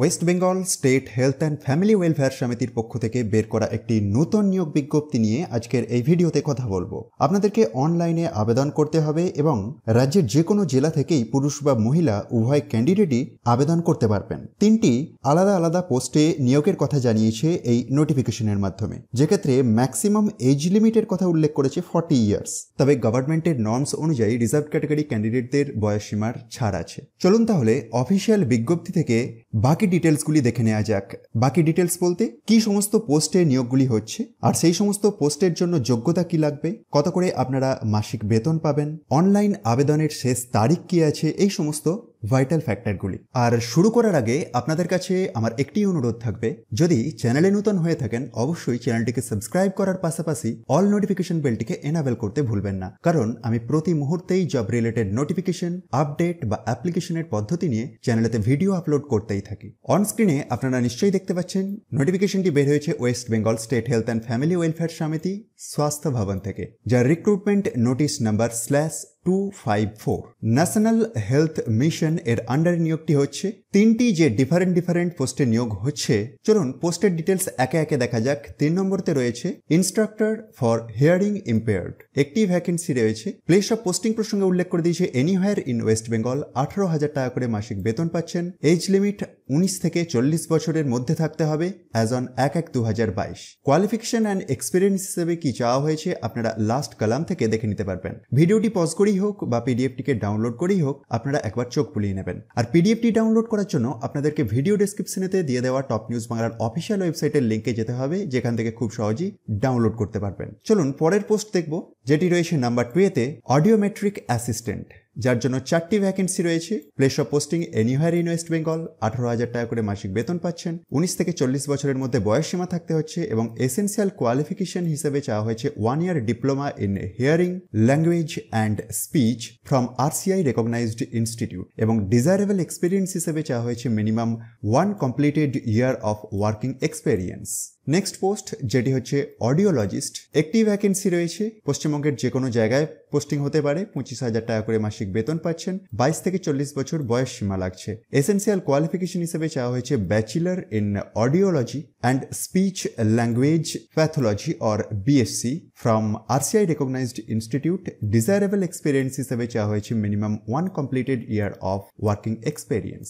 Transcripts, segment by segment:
West Bengal state health and family welfare সমিতির পক্ষ থেকে বের করা একটি নতুন নিয়োগ বিজ্ঞপ্তি নিয়ে আজকের এই ভিডিওতে কথা বলবো আপনাদেরকে অনলাইনে আবেদন করতে হবে এবং রাজ্যের যে কোনো জেলা থেকেই পুরুষ বা মহিলা উভয় ক্যান্ডিডেটই আবেদন করতে পারবেন তিনটি আলাদা আলাদা পোস্টে নিয়োগের কথা জানিয়েছে এই নোটিফিকেশনের মাধ্যমে যেক্ষেত্রে ম্যাক্সিমাম এজ লিমিটের কথা উল্লেখ করেছে ফর্টি ইয়ার্স তবে গভর্নমেন্টের নর্মস অনুযায়ী রিজার্ভ ক্যাটাগরি ক্যান্ডিডেটদের বয়সীমার ছাড় আছে চলুন তাহলে অফিসিয়াল বিজ্ঞপ্তি থেকে বাকি বাকি ডিটেলসগুলি দেখে নেওয়া যাক বাকি ডিটেলস বলতে কি সমস্ত পোস্টে নিয়োগগুলি হচ্ছে আর সেই সমস্ত পোস্টের জন্য যোগ্যতা কি লাগবে কত করে আপনারা মাসিক বেতন পাবেন অনলাইন আবেদনের শেষ তারিখ কি আছে এই সমস্ত ভাইটাল ফ্যাক্টরগুলি আর শুরু করার আগে আপনাদের কাছে আমার একটি অনুরোধ থাকবে যদি চ্যানেলে নূতন হয়ে থাকেন অবশ্যই চ্যানেলটিকে সাবস্ক্রাইব করার পাশাপাশি অল নোটিফিকেশন বেলটিকে এনাবেল করতে ভুলবেন না কারণ আমি প্রতি মুহূর্তেই জব রিলেটেড নোটিফিকেশন আপডেট বা অ্যাপ্লিকেশনের পদ্ধতি নিয়ে চ্যানেলেতে ভিডিও আপলোড করতেই থাকি অন স্ক্রিনে আপনারা নিশ্চয়ই দেখতে পাচ্ছেন নোটিফিকেশনটি বের হয়েছে West Bengal state health and family welfare সমিতি স্বাস্থ্য ভবন থেকে যার recruitment notice number slash two five four national health mission এর আন্ডারে নিয়োগটি হচ্ছে তিনটি যে ডিফারেন্ট ডিফারেন্ট পোস্টে নিয়োগ হচ্ছে চলুন পোস্টের ডিটেলস একে একে দেখা যাক তিন নম্বরতে রয়েছে ইনস্ট্রাক্টর ফর হিয়ারিং ইম্পেয়ার্ড একটি ভ্যাকেন্সি রয়েছে প্লেস অফ পোস্টিং প্রসঙ্গে উল্লেখ করে দিয়েছে এনিহায়ার ইন ওয়েস্ট বেঙ্গল আঠারো হাজার টাকা করে মাসিক বেতন পাচ্ছেন এজ লিমিট উনিশ থেকে চল্লিশ বছরের মধ্যে থাকতে হবে অ্যাজ অন এক এক দু হাজার বাইশ কোয়ালিফিকেশন অ্যান্ড এক্সপিরিয়েন্স হিসেবে কি চাওয়া হয়েছে আপনারা লাস্ট কালাম থেকে দেখে নিতে পারবেন ভিডিওটি পজ করি করেই হোক বা পিডিএফটিকে ডাউনলোড করেই হোক আপনারা একবার চোখ বুলিয়ে নেবেন আর পিডিএফটি ডাউনলোড করার জন্য আপনাদেরকে ভিডিও ডিসক্রিপশনেতে দিয়ে দেওয়া টপ নিউজ বাংলার অফিসিয়াল ওয়েবসাইটের লিঙ্কে যেতে হবে যেখান থেকে খুব সহজেই ডাউনলোড করতে পারবেন চলুন পরের পোস্ট দেখব যেটি রয়েছে নাম্বার টুয়েতে অডিওমেট্রিক অ্যাসিস্ট্যান্ট যার জন্য চারটি ভ্যাকেন্সি রয়েছে place of posting anywhere in West Bengal আঠারো হাজার টাকা করে মাসিক বেতন পাচ্ছেন উনিশ থেকে চল্লিশ বছরের মধ্যে বয়সসীমা থাকতে হচ্ছে এবং এসেন্সিয়াল কোয়ালিফিকেশন হিসেবে চাওয়া হয়েছে one year diploma in hearing language and speech from RCI recognised institute এবং ডিজায়ারেবল এক্সপিরিয়েন্স হিসেবে চাওয়া হয়েছে minimum one completed year of working experience next post যেটি হচ্ছে অডিওলজিস্ট একটি ভ্যাকেন্সি রয়েছে পশ্চিমবঙ্গের যে কোনো জায়গায় পোস্টিং হতে পারে পঁচিশ হাজার টাকা করে মাসিক বেতন পাচ্ছেন বাইশ থেকে চল্লিশ বছর বয়স সীমা লাগছে এসেন্সিয়াল কোয়ালিফিকেশন হিসেবে চাওয়া হয়েছে bachelor in audiology and speech language pathology or BSc from RCI recognised institute desirable experience হিসেবে চাওয়া হয়েছে minimum one completed year of working experience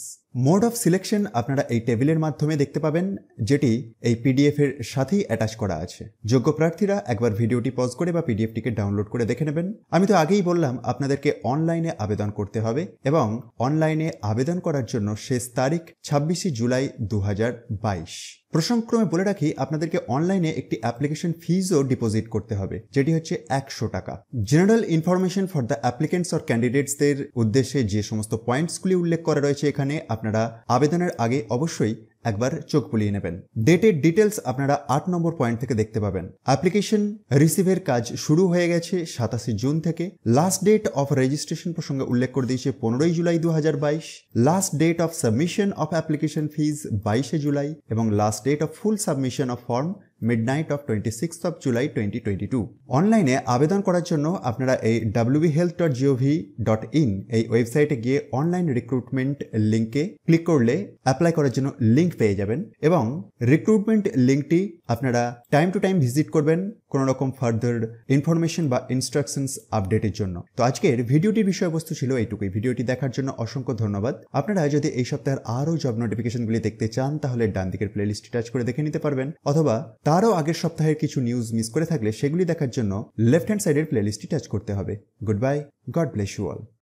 mode of selection আপনারা এই টেবিলের মাধ্যমে দেখতে পাবেন যেটি এই পিডিএফ এর সাথেই অ্যাটাচ করা আছে যোগ্য প্রার্থীরা একবার ভিডিওটি পজ করে বা পিডিএফটিকে ডাউনলোড করে দেখে নেবেন আমি তো আগেই বললাম আপনাদেরকে অনলাইনে আবেদন করতে হবে এবং অনলাইনে আবেদন করার জন্য শেষ তারিখ ছাব্বিশে জুলাই দু প্রসঙ্গক্রমে বলে রাখি আপনাদেরকে অনলাইনে একটি অ্যাপ্লিকেশন ফিজও ডিপোজিট করতে হবে যেটি হচ্ছে একশো টাকা general information for the applicants or ক্যান্ডিডেটসদের উদ্দেশ্যে যে সমস্ত পয়েন্টসগুলি উল্লেখ করা রয়েছে এখানে আপনারা আবেদনের আগে অবশ্যই একবার চোখ বুলিয়ে নেবেন ডেটের ডিটেলস আপনারা আট নম্বর পয়েন্ট থেকে দেখতে পাবেন অ্যাপ্লিকেশন রিসিভের কাজ শুরু হয়ে গেছে সাতাশে জুন থেকে লাস্ট ডেট অফ রেজিস্ট্রেশন প্রসঙ্গে উল্লেখ করে দিয়েছে পনেরোই জুলাই দু last date of submission of application fees বাইশে জুলাই এবং last date of full submission of form midnight of twenty six of July twenty twenty two অনলাইনে আবেদন করার জন্য আপনারা এই WB health dot GOV dot in এই ওয়েবসাইটে গিয়ে অনলাইন রিক্রুটমেন্ট লিঙ্কে ক্লিক করলে অ্যাপ্লাই করার জন্য লিঙ্ক পেয়ে যাবেন এবং রিক্রুটমেন্ট লিঙ্কটি আপনারা টাইম টু টাইম ভিজিট করবেন কোনো রকম ফার্দার ইনফরমেশন বা ইনস্ট্রাকশনস আপডেটের জন্য তো আজকের ভিডিওটির বিষয়বস্তু ছিল এইটুকুই ভিডিওটি দেখার জন্য অসংখ্য ধন্যবাদ আপনারা যদি এই সপ্তাহের আরও জব নোটিফিকেশনগুলি দেখতে চান তাহলে ডান দিকের প্লেলিস্টটি টাচ করে দেখে নিতে পারবেন অথবা তারও আগের সপ্তাহের কিছু নিউজ মিস করে থাকলে সেগুলি দেখার জন্য লেফট হ্যান্ড সাইডের প্লেলিস্টটি টাচ করতে হবে good bye God bless you all